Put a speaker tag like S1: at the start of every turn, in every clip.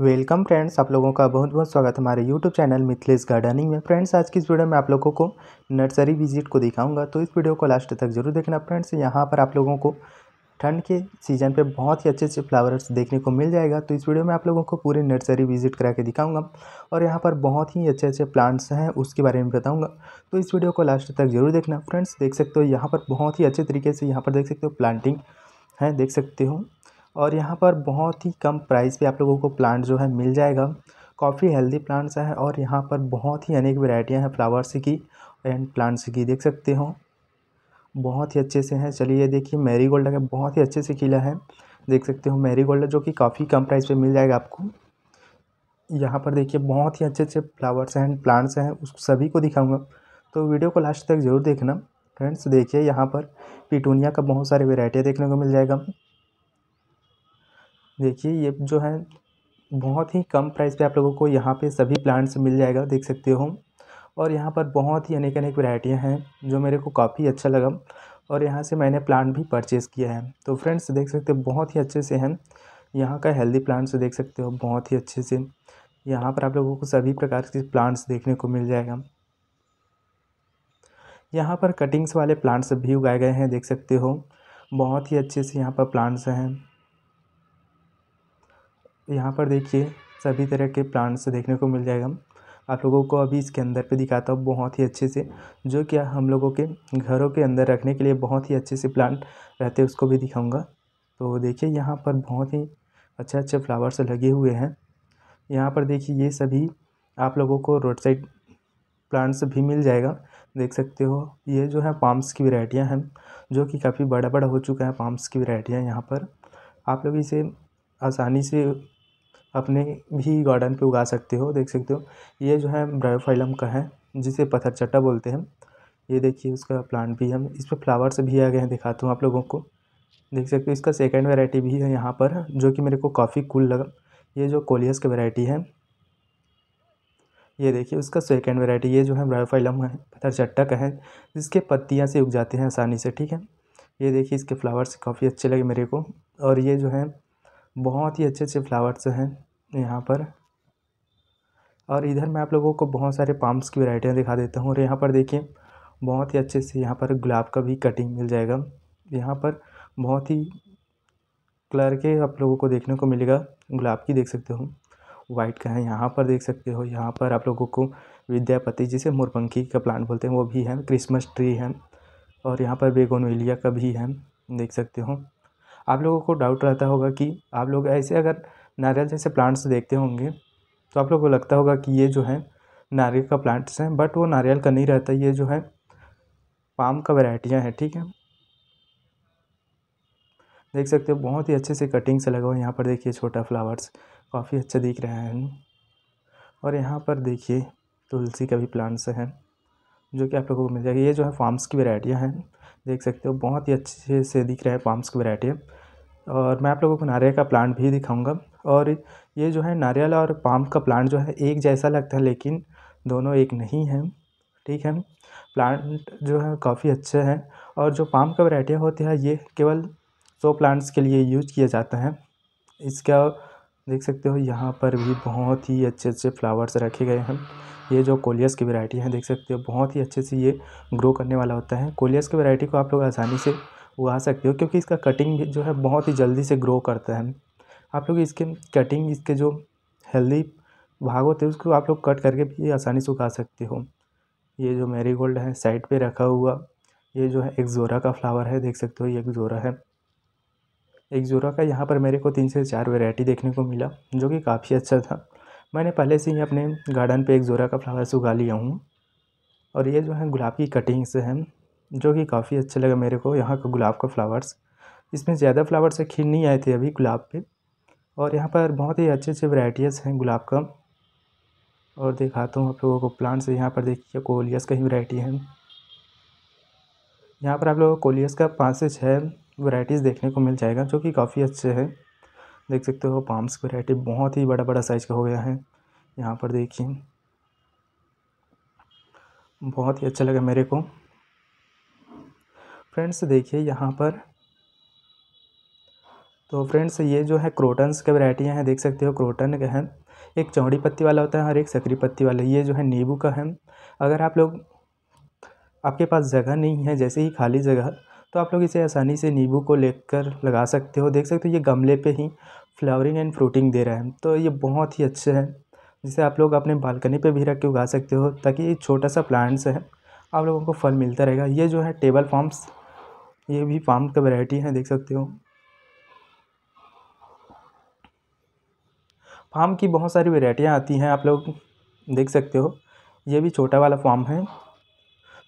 S1: welcome friends आप लोगों का बहुत बहुत स्वागत हमारे यूट्यूब चैनल मिथिलेश गार्डनिंग में फ्रेंड्स आज की इस वीडियो में आप लोगों को नर्सरी विजिट को दिखाऊंगा तो इस वीडियो को लास्ट तक जरूर देखना फ्रेंड्स यहाँ पर आप लोगों को ठंड के सीज़न पे बहुत ही अच्छे अच्छे फ्लावर्स देखने को मिल जाएगा तो इस वीडियो में आप लोगों को पूरी नर्सरी विजिट करा के दिखाऊंगा और यहाँ पर बहुत ही अच्छे अच्छे प्लांट्स हैं उसके बारे में बताऊंगा तो इस वीडियो को लास्ट तक जरूर देखना फ्रेंड्स देख सकते हो यहाँ पर बहुत ही अच्छे तरीके से यहाँ पर देख सकते हो प्लांटिंग है देख सकते हो और यहाँ पर बहुत ही कम प्राइस पे आप लोगों को प्लांट जो है मिल जाएगा काफ़ी हेल्दी प्लांट्स हैं और यहाँ पर बहुत ही अनेक वेराइटियाँ हैं फ्लावर्स की एंड प्लांट्स की देख सकते हो बहुत ही अच्छे से हैं चलिए ये देखिए मेरी गोल्ड का बहुत ही अच्छे से खिला है देख सकते हो मेरी गोल्ड जो कि काफ़ी कम प्राइस पे मिल जाएगा आपको यहाँ पर देखिए बहुत ही अच्छे अच्छे फ्लावर्स हैं प्लांट्स हैं उस सभी को दिखाऊंगा तो वीडियो को लास्ट तक ज़रूर देखना फ्रेंड्स देखिए यहाँ पर पिटूनिया का बहुत सारे वेराइटियाँ देखने को मिल जाएगा देखिए ये जो है बहुत ही कम प्राइस पे आप लोगों को यहाँ पे सभी प्लांट्स मिल जाएगा देख सकते हो और यहाँ पर बहुत ही अनेक अनेक वैरायटियाँ हैं जो मेरे को काफ़ी अच्छा लगा और यहाँ से मैंने प्लांट भी परचेज़ किया है तो फ्रेंड्स देख सकते हो बहुत ही अच्छे से हैं यहाँ का हेल्दी प्लांट्स देख सकते हो बहुत ही अच्छे से यहाँ पर आप लोगों को सभी प्रकार के प्लांट्स देखने को मिल जाएगा यहाँ पर कटिंग्स वाले प्लांट्स भी उगाए गए हैं देख सकते हो बहुत ही अच्छे से यहाँ पर प्लांट्स हैं यहाँ पर देखिए सभी तरह के प्लांट्स देखने को मिल जाएगा आप लोगों को अभी इसके अंदर पे दिखाता हूँ बहुत ही अच्छे से जो कि हम लोगों के घरों के अंदर रखने के लिए बहुत ही अच्छे से प्लांट रहते हैं उसको भी दिखाऊंगा तो देखिए यहाँ पर बहुत ही अच्छे अच्छे फ्लावर्स लगे हुए हैं यहाँ पर देखिए ये सभी आप लोगों को रोड साइड प्लांट्स भी मिल जाएगा देख सकते हो ये जो है पाम्स की वरायटियाँ हैं जो कि काफ़ी बड़ा बड़ा हो चुका है पाम्स की वरायटियाँ यहाँ पर आप लोग इसे आसानी से अपने भी गार्डन पे उगा सकते हो देख सकते हो ये जो है ब्रायोफाइलम का है जिसे पत्थरचट्टा बोलते हैं ये देखिए उसका प्लांट भी हम इस पर फ्लावर्स भी आ गए हैं दिखाता हूँ आप लोगों को देख सकते हो इसका सेकेंड वेराइटी भी है यहाँ पर जो कि मेरे को काफ़ी कूल लगा ये जो कोलियस का वेराइटी है ये देखिए उसका सेकेंड वेराइटी ये जो है ब्रायोफाइलम है पत्थरचट्टा का है जिसके पत्तियाँ से उग जाते हैं आसानी से ठीक है ये देखिए इसके फ्लावर्स काफ़ी अच्छे लगे मेरे को और ये जो है बहुत ही अच्छे अच्छे फ्लावर्स हैं यहाँ पर और इधर मैं आप लोगों को बहुत सारे पाम्प्स की वैरायटियाँ दिखा देता हूँ और यहाँ पर देखिए बहुत ही अच्छे से यहाँ पर गुलाब का भी कटिंग मिल जाएगा यहाँ पर बहुत ही कलर के आप लोगों को देखने को मिलेगा गुलाब की देख सकते हो वाइट का है यहाँ पर देख सकते हो यहाँ पर आप लोगों को विद्यापति जिसे मोरपंखी का प्लांट बोलते हैं वो भी है क्रिसमस ट्री है और यहाँ पर बेगोनवेलिया का भी है देख सकते हो आप लोगों को डाउट रहता होगा कि आप लोग ऐसे अगर नारियल जैसे प्लांट्स देखते होंगे तो आप लोग को लगता होगा कि ये जो है नारियल का प्लांट्स हैं बट वो नारियल का नहीं रहता ये जो है पाम का वेराइटियाँ हैं ठीक है देख सकते हो बहुत ही अच्छे से कटिंग से लगा हुआ है यहाँ पर देखिए छोटा फ्लावर्स काफ़ी अच्छा दिख रहा है और यहाँ पर देखिए तुलसी का भी प्लांट्स हैं जो कि आप लोगों को मिल जाएगा ये जो है फार्म्स की वेराइटियाँ हैं देख सकते हो बहुत ही अच्छे से दिख रहा है पाम्स की वेराइटी और मैं आप लोगों को नारियल का प्लांट भी दिखाऊंगा और ये जो है नारियल और पाम का प्लांट जो है एक जैसा लगता है लेकिन दोनों एक नहीं हैं ठीक है प्लांट जो है काफ़ी अच्छे हैं और जो पाम का वैरायटी होती है ये केवल सो प्लांट्स के लिए यूज किया जाता है इसका देख सकते हो यहाँ पर भी बहुत ही अच्छे अच्छे फ्लावर्स रखे गए हैं ये जो कोलियस की वैरायटी है देख सकते हो बहुत ही अच्छे से ये ग्रो करने वाला होता है कोलियस की वैरायटी को आप लोग आसानी से उगा सकते हो क्योंकि इसका कटिंग भी जो है बहुत ही जल्दी से ग्रो करता है आप लोग इसके कटिंग इसके जो हेल्दी भाग होते हैं उसको आप लोग कट करके भी आसानी से उगा सकते हो ये जो मेरी गोल्ड है साइड पे रखा हुआ ये जो है एक्जोरा का फ्लावर है देख सकते हो ये एक्जोरा है एक्जोरा का यहाँ पर मेरे को तीन से चार वेराइटी देखने को मिला जो कि काफ़ी अच्छा था मैंने पहले से ही अपने गार्डन एक एक्जोरा का फ्लावर उगा लिया हूँ और ये जो है गुलाब की कटिंग्स हैं जो कि काफ़ी अच्छा लगा मेरे को यहाँ का गुलाब का फ्लावर्स इसमें ज़्यादा फ्लावर्स खिल नहीं आए थे अभी गुलाब पे और यहाँ पर बहुत ही अच्छे अच्छे वैराइटीज़ हैं गुलाब का और दिखाता हूँ आप लोगों को प्लांट्स यहाँ पर देखिए कोलियस का ही वैरायटी है यहाँ पर आप लोगों को कोलियस का पाँच से छः वैरायटीज़ देखने को मिल जाएगा जो कि काफ़ी अच्छे हैं देख सकते हो पाम्स की वैरायटी बहुत ही बड़ा बड़ा साइज़ का हो गया है यहाँ पर देखिए बहुत ही अच्छा लगा मेरे को फ्रेंड्स देखिए यहाँ पर तो फ्रेंड्स ये जो है क्रोटन्स के वैरायटियाँ हैं देख सकते हो क्रोटन के हैं एक चौड़ी पत्ती वाला होता है और एक सकरी पत्ती वाला ये जो है नींबू का है अगर आप लोग आपके पास जगह नहीं है जैसे ही खाली जगह तो आप लोग इसे आसानी से नींबू को लेकर लगा सकते हो देख सकते हो ये गमले पे ही फ्लावरिंग एंड फ्रूटिंग दे रहा है तो ये बहुत ही अच्छे हैं जिसे आप लोग अपने बालकनी पे भी रख के उगा सकते हो ताकि ये छोटा सा प्लांट्स है आप लोगों को फल मिलता रहेगा ये जो है टेबल फॉर्म्स ये भी फार्म का वैरायटी है देख सकते हो फार्म की बहुत सारी वेराइटियाँ आती हैं आप लोग देख सकते हो ये भी छोटा वाला फॉर्म है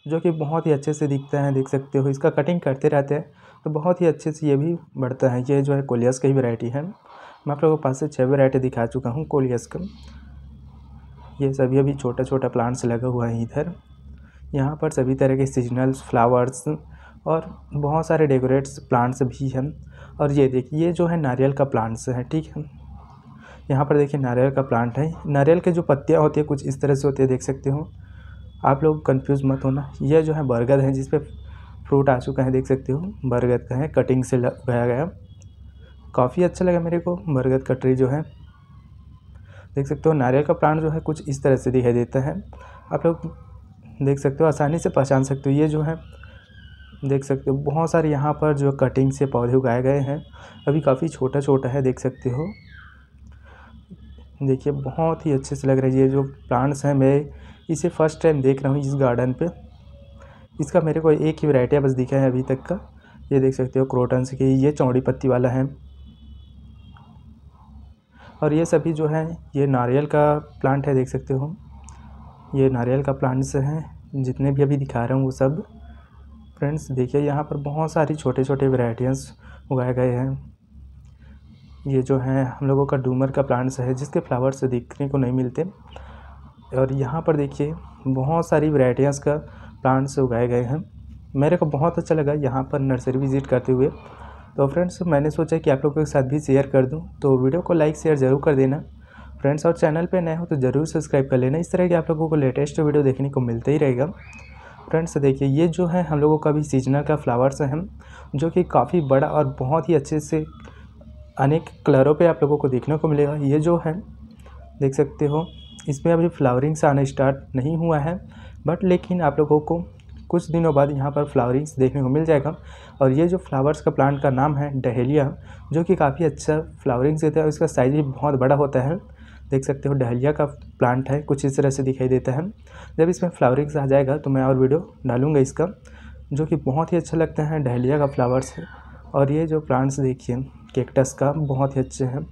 S1: जो कि बहुत ही अच्छे से दिखता है देख सकते हो इसका कटिंग करते रहते हैं तो बहुत ही अच्छे से ये भी बढ़ता है ये जो है कोलियस का ही वेराइटी है मैं आप लोगों के पास से छः वेराइटी दिखा चुका हूँ कोलियस का ये सभी अभी छोटा छोटा प्लांट्स लगा हुआ है इधर यहाँ पर सभी तरह के सीजनल्स फ्लावर्स और बहुत सारे डेकोरेट्स प्लांट्स भी हैं और ये देखिए ये जो है नारियल का प्लांट्स है ठीक है यहाँ पर देखिए नारियल का प्लांट है नारियल के जो पत्तियाँ होती है कुछ इस तरह से होती है देख सकते हो आप लोग कंफ्यूज मत होना यह जो है बरगद है जिसपे फ्रूट आ चुका है देख सकते हो बरगद का है कटिंग से उगाया गया काफ़ी अच्छा लगा मेरे को बरगद का ट्री जो है देख सकते हो नारियल का प्लांट जो है कुछ इस तरह से दिखाई देता है आप लोग देख सकते हो आसानी से पहचान सकते हो ये जो है देख सकते हो बहुत सारे यहाँ पर जो कटिंग से पौधे उगाए गए हैं अभी काफ़ी छोटा छोटा है देख सकते हो देखिए बहुत ही अच्छे से लग रहा है ये जो प्लांट्स हैं मैं इसे फर्स्ट टाइम देख रहा हूँ इस गार्डन पे इसका मेरे को एक ही वैरायटी बस दिखा है अभी तक का ये देख सकते हो क्रोटन्स की ये चौड़ी पत्ती वाला है और ये सभी जो है ये नारियल का प्लांट है देख सकते हो ये नारियल का प्लांट्स हैं जितने भी अभी दिखा रहा हूँ वो सब फ्रेंड्स देखिए यहाँ पर बहुत सारी छोटे छोटे वेराइटियाँ उगाए गए हैं ये जो है हम लोगों का डूमर का प्लांट्स है जिसके फ्लावर्स देखने को नहीं मिलते और यहाँ पर देखिए बहुत सारी वैरायटीज़ का प्लांट्स उगाए गए हैं मेरे को बहुत अच्छा लगा यहाँ पर नर्सरी विज़िट करते हुए तो फ्रेंड्स मैंने सोचा कि आप लोगों के साथ भी शेयर कर दूँ तो वीडियो को लाइक शेयर ज़रूर कर देना फ्रेंड्स और चैनल पर नए हो तो ज़रूर सब्सक्राइब कर लेना इस तरह के आप लोगों को लेटेस्ट वीडियो देखने को मिलता ही रहेगा फ्रेंड्स देखिए ये जो है हम लोगों का भी सीजनल का फ्लावर्स हैं जो कि काफ़ी बड़ा और बहुत ही अच्छे से अनेक कलरों पे आप लोगों को देखने को मिलेगा ये जो है देख सकते हो इसमें अभी फ्लावरिंग्स आना स्टार्ट नहीं हुआ है बट लेकिन आप लोगों को कुछ दिनों बाद यहाँ पर फ्लावरिंग्स देखने को मिल जाएगा और ये जो फ्लावर्स का प्लांट का नाम है डहेलिया जो कि काफ़ी अच्छा फ्लावरिंग्स देता है और इसका साइज़ भी बहुत बड़ा होता है देख सकते हो डहलिया का प्लांट है कुछ इस तरह से दिखाई देता है जब इसमें फ्लावरिंग्स आ जाएगा तो मैं और वीडियो डालूँगा इसका जो कि बहुत ही अच्छा लगता है डहलिया का फ्लावर्स है और ये जो प्लांट्स देखिए केक्टस का बहुत ही अच्छे हैं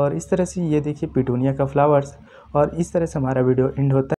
S1: और इस तरह से ये देखिए पिटूनिया का फ्लावर्स और इस तरह से हमारा वीडियो एंड होता है